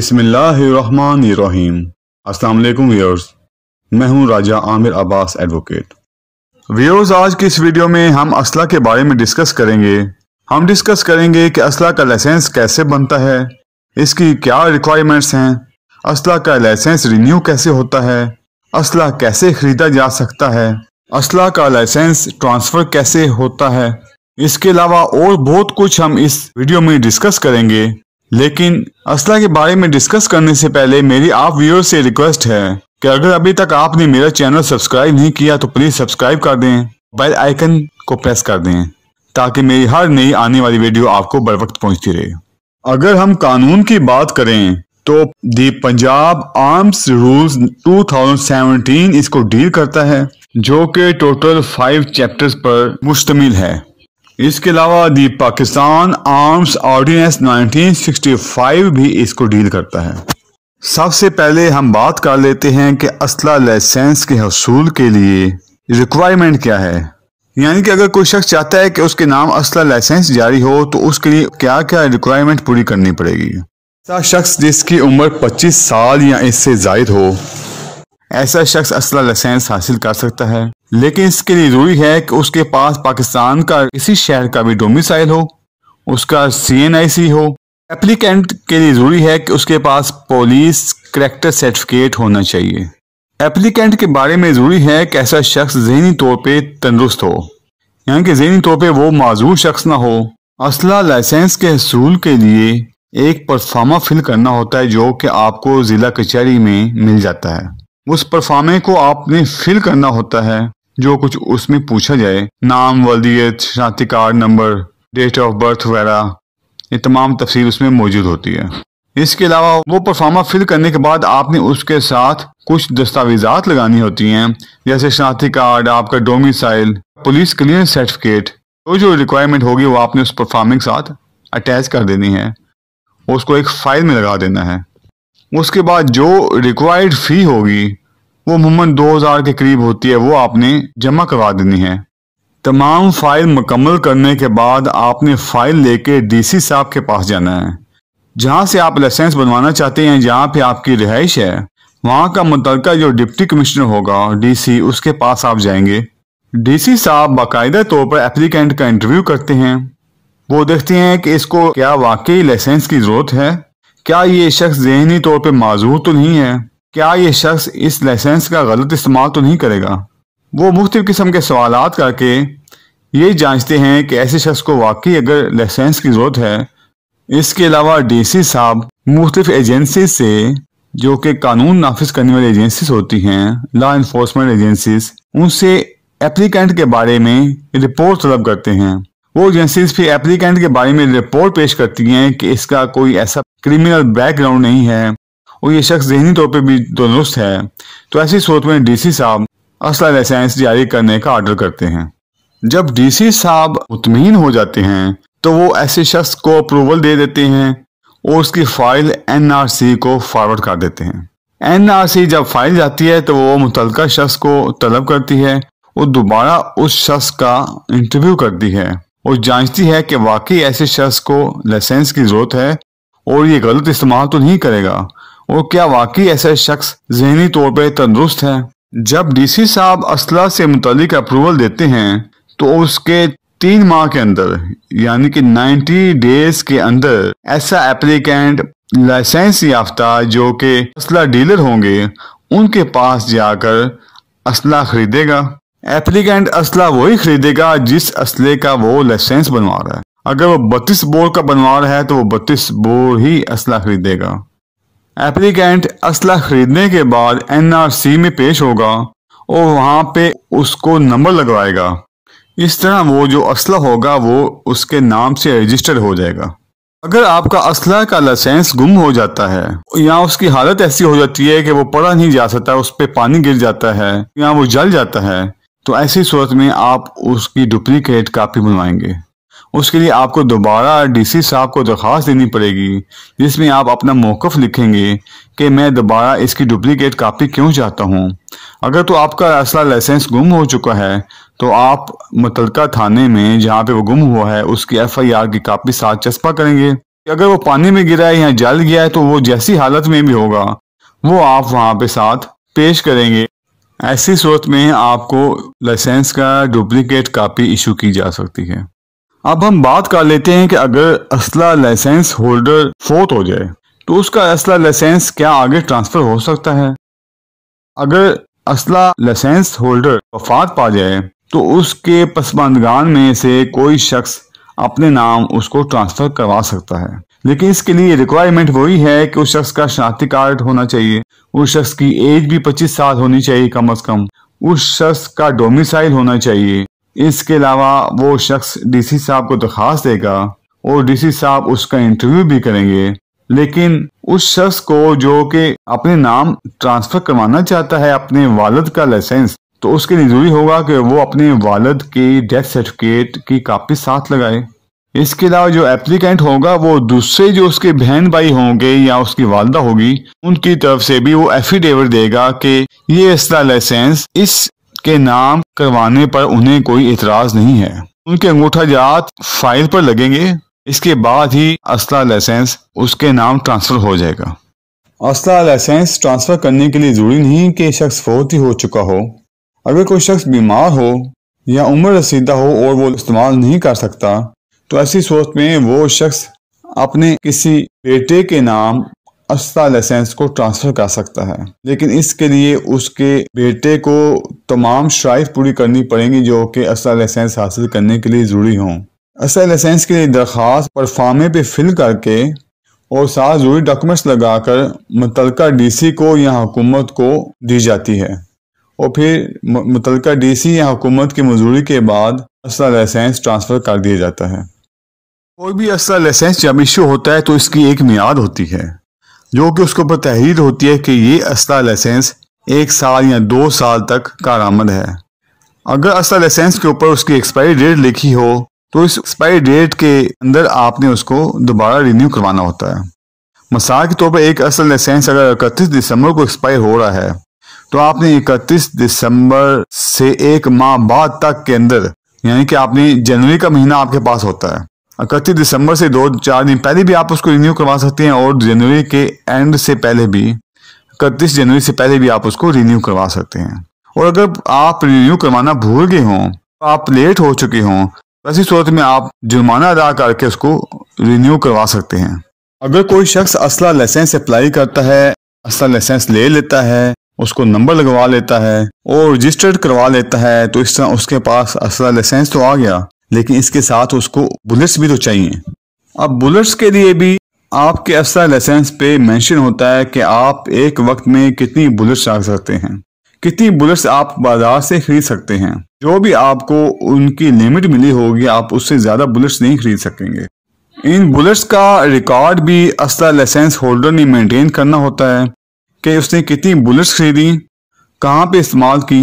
बसमीम अस्सलाम वालेकुम व्यूअर्स मैं हूं राजा आमिर अब्बास एडवोकेट व्यूअर्स आज की इस वीडियो में हम असला के बारे में डिस्कस करेंगे हम डिस्कस करेंगे कि असला का लाइसेंस कैसे बनता है इसकी क्या रिक्वायरमेंट्स हैं असला का लाइसेंस रिन्यू कैसे होता है असला कैसे खरीदा जा सकता है असला का लाइसेंस ट्रांसफ़र कैसे होता है इसके अलावा और बहुत कुछ हम इस वीडियो में डिस्कस करेंगे लेकिन असला के बारे में डिस्कस करने से पहले मेरी आप व्यूअर से रिक्वेस्ट है कि अगर अभी तक आपने मेरा चैनल सब्सक्राइब नहीं किया तो प्लीज सब्सक्राइब कर दें बेल आइकन को प्रेस कर दें ताकि मेरी हर नई आने वाली वीडियो आपको बर वक्त पहुंचती रहे अगर हम कानून की बात करें तो दी पंजाब आर्म्स रूल्स 2017 इसको डील करता है जो कि टोटल फाइव चैप्टर्स पर मुश्तमिल है इसके अलावा दी पाकिस्तान आर्म्स ऑर्डिनेंस 1965 भी इसको डील करता है सबसे पहले हम बात कर लेते हैं कि असला लाइसेंस के हसूल के लिए रिक्वायरमेंट क्या है यानी कि अगर कोई शख्स चाहता है कि उसके नाम असला लाइसेंस जारी हो तो उसके लिए क्या क्या रिक्वायरमेंट पूरी करनी पड़ेगी शख्स जिसकी उम्र 25 साल या इससे जायद हो ऐसा शख्स असला लाइसेंस हासिल कर सकता है लेकिन इसके लिए जरूरी है कि उसके पास पाकिस्तान का इसी शहर का भी डोमिसाइल हो उसका सी एन आई सी हो एप्लीकेंट के लिए जरूरी है कि उसके पास पोलिस करेक्टर सर्टिफिकेट होना चाहिए एप्लीकेंट के बारे में ज़रूरी है कि ऐसा शख्स जहनी तौर पर तंदरुस्त हो यानी कि जहनी तौर पर वो माजूर शख्स ना हो असला लाइसेंस के हसूल के लिए एक परफार्मा फिल करना होता है जो कि आपको ज़िला कचहरी में मिल जाता है उस परफॉर्मे को आपने फिल करना होता है जो कुछ उसमें पूछा जाए नाम वलदियत शांति card number date of birth वगैरह ये तमाम तफसील उसमें मौजूद होती है इसके अलावा वो परफॉर्मा फिल करने के बाद आपने उसके साथ कुछ दस्तावेजात लगानी होती हैं जैसे शनाख्ती कार्ड आपका डोमिसाइल पुलिस क्लियरेंस सर्टिफिकेट तो जो रिक्वायरमेंट होगी वो आपने उस परफॉर्मिंग के साथ अटैच कर देनी है उसको एक फाइल में लगा देना है उसके बाद जो रिक्वायर्ड फ़ी होगी वो अमूमन 2000 के करीब होती है वो आपने जमा करवा देनी है तमाम फाइल मुकम्मल करने के बाद आपने फाइल लेके डीसी साहब के पास जाना है जहाँ से आप लाइसेंस बनवाना चाहते हैं जहाँ पे आपकी रिहाइश है वहाँ का मुतल जो डिप्टी कमिश्नर होगा डीसी उसके पास आप जाएंगे डीसी साहब बाकायदा तौर पर एप्लीकेंट का इंटरव्यू करते हैं वो देखते हैं कि इसको क्या वाकई लाइसेंस की ज़रूरत है क्या ये शख्स जहनी तौर पर माजूर तो नहीं है क्या ये शख्स इस लाइसेंस का गलत इस्तेमाल तो नहीं करेगा वो मुख्तु किस्म के सवाल करके ये जांचते हैं कि ऐसे शख्स को वाकई अगर लाइसेंस की ज़रूरत है इसके अलावा डी सी साहब मुख्तफ एजेंसी से जो कि कानून नाफिज करने वाली एजेंसी होती हैं लॉ इन्फोर्समेंट एजेंसी उनसे एप्लीकेंट के बारे में रिपोर्ट तलब करते हैं वो एजेंसी फिर एप्लीकेंट के बारे में रिपोर्ट पेश करती हैं कि इसका कोई ऐसा क्रिमिनल बैकग्राउंड नहीं है और ये शख्स जहनी तौर पर भी दुरुस्त है तो ऐसी सोच में डीसी साहब असला लाइसेंस जारी करने का ऑर्डर करते हैं जब डीसी साहब मुतमिन हो जाते हैं तो वो ऐसे शख्स को अप्रूवल दे देते हैं और उसकी फाइल एनआरसी को फॉरवर्ड कर देते हैं एनआरसी जब फाइल जाती है तो वो मुतलका शख्स को तलब करती है और दोबारा उस शख्स का इंटरव्यू करती है और जांचती है कि वाकई ऐसे शख्स को लाइसेंस की जरूरत है और ये गलत इस्तेमाल तो नहीं करेगा और क्या वाकई ऐसा शख्स जहनी तौर पर तंदुरुस्त है जब डीसी साहब असला से मुतलिक अप्रूवल देते हैं तो उसके तीन माह के अंदर यानी कि 90 डेज के अंदर ऐसा एप्लीकेंट लाइसेंस याफ्ता जो कि असला डीलर होंगे उनके पास जाकर असला खरीदेगा एप्लीकेंट असला वही खरीदेगा जिस असले का वो लाइसेंस बनवा रहा है अगर वो बत्तीस बोर का बनवा रहा है तो वो बत्तीस बोर ही असला खरीदेगा एप्लीकेंट असला खरीदने के बाद एनआरसी में पेश होगा और वहां पे उसको नंबर लगवाएगा इस तरह वो जो असला होगा वो उसके नाम से रजिस्टर हो जाएगा अगर आपका असला का लाइसेंस गुम हो जाता है या उसकी हालत ऐसी हो जाती है कि वो पढ़ा नहीं जा सकता उस पर पानी गिर जाता है या वो जल जाता है तो ऐसी सूरत में आप उसकी डुप्लीकेट कापी बनवाएंगे उसके लिए आपको दोबारा डीसी साहब को दरख्वास्त देनी पड़ेगी जिसमें आप अपना मौकफ लिखेंगे कि मैं दोबारा इसकी डुप्लीकेट कापी क्यों चाहता हूँ अगर तो आपका असला लाइसेंस गुम हो चुका है तो आप मुतल थाने में जहाँ पे वो गुम हुआ है उसकी एफ आई आर की कापी साथ चस्पा करेंगे अगर वो पानी में गिरा है या जल गया है तो वो जैसी हालत में भी होगा वो आप वहाँ पे साथ पेश करेंगे ऐसी सूरत में आपको लाइसेंस का डुप्लीकेट कापी इशू की जा सकती है अब हम बात कर लेते हैं कि अगर असला लाइसेंस होल्डर फोत हो जाए तो उसका असला लाइसेंस क्या आगे ट्रांसफर हो सकता है अगर असला लाइसेंस होल्डर वफात पा जाए तो उसके पसमानदगान में से कोई शख्स अपने नाम उसको ट्रांसफर करवा सकता है लेकिन इसके लिए रिक्वायरमेंट वही है कि उस शख्स का शनाख्ती कार्ड होना चाहिए उस शख्स की एज भी 25 साल होनी चाहिए कम अज कम उस शख्स का डोमिसाइल होना चाहिए इसके अलावा वो शख्स डीसी साहब को दरखास्त देगा और डीसी साहब उसका इंटरव्यू भी करेंगे लेकिन उस शख्स को जो कि अपने नाम ट्रांसफर करवाना चाहता है अपने वालद का लाइसेंस तो उसके लिए जरूरी होगा कि वो अपने वालद की डेथ सर्टिफिकेट की कापी साथ लगाए इसके अलावा जो एप्लीकेंट होगा वो दूसरे जो उसके बहन भाई होंगे या उसकी वालदा होगी उनकी तरफ से भी वो एफिडेविट देगा कि ये इसका लाइसेंस इस के नाम करवाने पर उन्हें कोई इतराज नहीं है उनके अंगूठा जात फाइल पर लगेंगे इसके बाद ही असला लाइसेंस उसके नाम ट्रांसफर हो जाएगा असला लाइसेंस ट्रांसफर करने के लिए जरूरी नहीं कि शख्स फौत ही हो चुका हो अगर कोई शख्स बीमार हो या उम्र रसीदा हो और वो इस्तेमाल नहीं कर सकता तो ऐसी सोच में वो शख्स अपने किसी बेटे के नाम अस्था लाइसेंस को ट्रांसफर कर सकता है लेकिन इसके लिए उसके बेटे को तमाम शराइ पूरी करनी पड़ेंगी जो कि अस्था लाइसेंस हासिल करने के लिए ज़रूरी हों अस्था लाइसेंस के लिए दरख्वास्त पर फार्मे पे फिल करके और साथ जरूरी डॉक्यूमेंट्स लगाकर मुतलका डीसी को या हुकूमत को दी जाती है और फिर मुतलका डीसी या हुकूमत की मंजूरी के बाद असला लाइसेंस ट्रांसफ़र कर दिया जाता है कोई भी असला लाइसेंस जब इशू होता है तो इसकी एक मियाद होती है जो कि उसके ऊपर तहरीर होती है कि ये असला लाइसेंस एक साल या दो साल तक कारामद है अगर असला लाइसेंस के ऊपर उसकी एक्सपायरी डेट लिखी हो तो इस एक्सपायरी डेट के अंदर आपने उसको दोबारा रिन्यू करवाना होता है मिसाल के तौर पर एक असल लाइसेंस अगर इकतीस दिसंबर को एक्सपायर हो रहा है तो आपने इकतीस दिसंबर से एक माह बाद तक के अंदर यानी कि आपने जनवरी का महीना आपके पास होता है इकतीस दिसंबर से दो चार दिन पहले भी आप उसको रिन्यू करवा सकते हैं और जनवरी के एंड से पहले भी इकतीस जनवरी से पहले भी आप उसको रिन्यू करवा सकते हैं और अगर आप रिन्यू करवाना भूल गए हों तो आप लेट हो चुके हों ऐसी सूरत में आप जुर्माना अदा करके उसको रिन्यू करवा सकते हैं अगर कोई शख्स असला लाइसेंस अप्लाई करता है असला लाइसेंस ले लेता है उसको नंबर लगवा लेता है और रजिस्टर्ड करवा लेता है तो इस तरह उसके पास असला लाइसेंस तो आ गया लेकिन इसके साथ उसको बुलेट्स भी तो चाहिए अब बुलेट्स के लिए भी आपके अफसर लाइसेंस पे मेंशन होता है कि आप एक वक्त में कितनी बुलेट्स रख सकते हैं कितनी बुलेट्स आप बाजार से खरीद सकते हैं जो भी आपको उनकी लिमिट मिली होगी आप उससे ज्यादा बुलेट्स नहीं खरीद सकेंगे इन बुलेट्स का रिकॉर्ड भी अस्था लाइसेंस होल्डर ने मेंटेन करना होता है कि उसने कितनी बुलेट्स खरीदी कहाँ पे इस्तेमाल की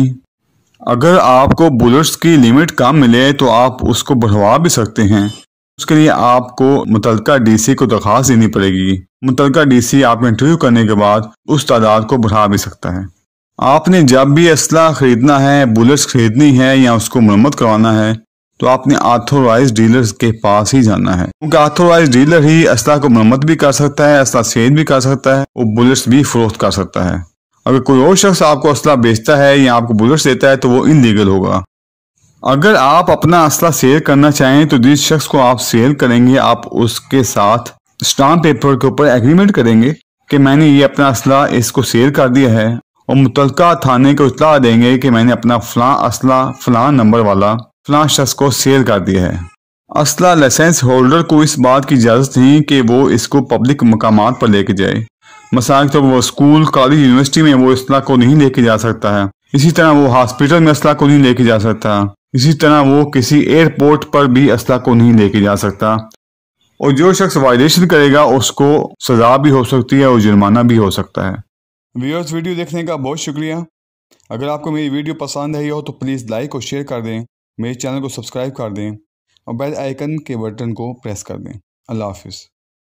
अगर आपको बुलेट्स की लिमिट कम मिले तो आप उसको बढ़वा भी सकते हैं उसके लिए आपको मुतलका डीसी को दरखास्त देनी पड़ेगी मुतलका डीसी आपका इंटरव्यू करने के बाद उस तादाद को बढ़ा भी सकता है आपने जब भी असला खरीदना है बुलेट्स खरीदनी है या उसको मरम्मत करवाना है तो आपने ऑथोराइज डीलर के पास ही जाना है क्योंकि ऑथोराइज डीलर ही असला को मरम्मत भी कर सकता है असला सेल भी कर सकता है और बुलेट्स भी फरोख्त कर सकता है अगर कोई और शख्स आपको असला बेचता है या आपको बुलेट्स देता है तो वो इनलीगल होगा अगर आप अपना असला सेल करना चाहें तो जिस शख्स को आप सेल करेंगे आप उसके साथ स्टाम्प पेपर के ऊपर एग्रीमेंट करेंगे कि मैंने ये अपना असला इसको सेल कर दिया है और मुतल थाने को इतला देंगे कि मैंने अपना फला असला फला नंबर वाला फला शख्स को सेल कर दिया है असला लाइसेंस होल्डर को इस बात की इजाज़त नहीं कि वो इसको पब्लिक मकाम पर लेके जाए मसाल के तौर तो पर वो स्कूल कॉलेज यूनिवर्सिटी में वो असलाह को नहीं लेके जा सकता है इसी तरह वो हॉस्पिटल में असलाह को नहीं लेके जा सकता इसी तरह वो किसी एयरपोर्ट पर भी असला को नहीं लेके जा सकता और जो शख्स वायलेशन करेगा उसको सजा भी हो सकती है और जुर्माना भी हो सकता है व्यूअर्स वीडियो देखने का बहुत शुक्रिया अगर आपको मेरी वीडियो पसंद आई हो तो प्लीज़ लाइक और शेयर कर दें मेरे चैनल को सब्सक्राइब कर दें और बेल आइकन के बटन को प्रेस कर दें अल्लाह हाफिज़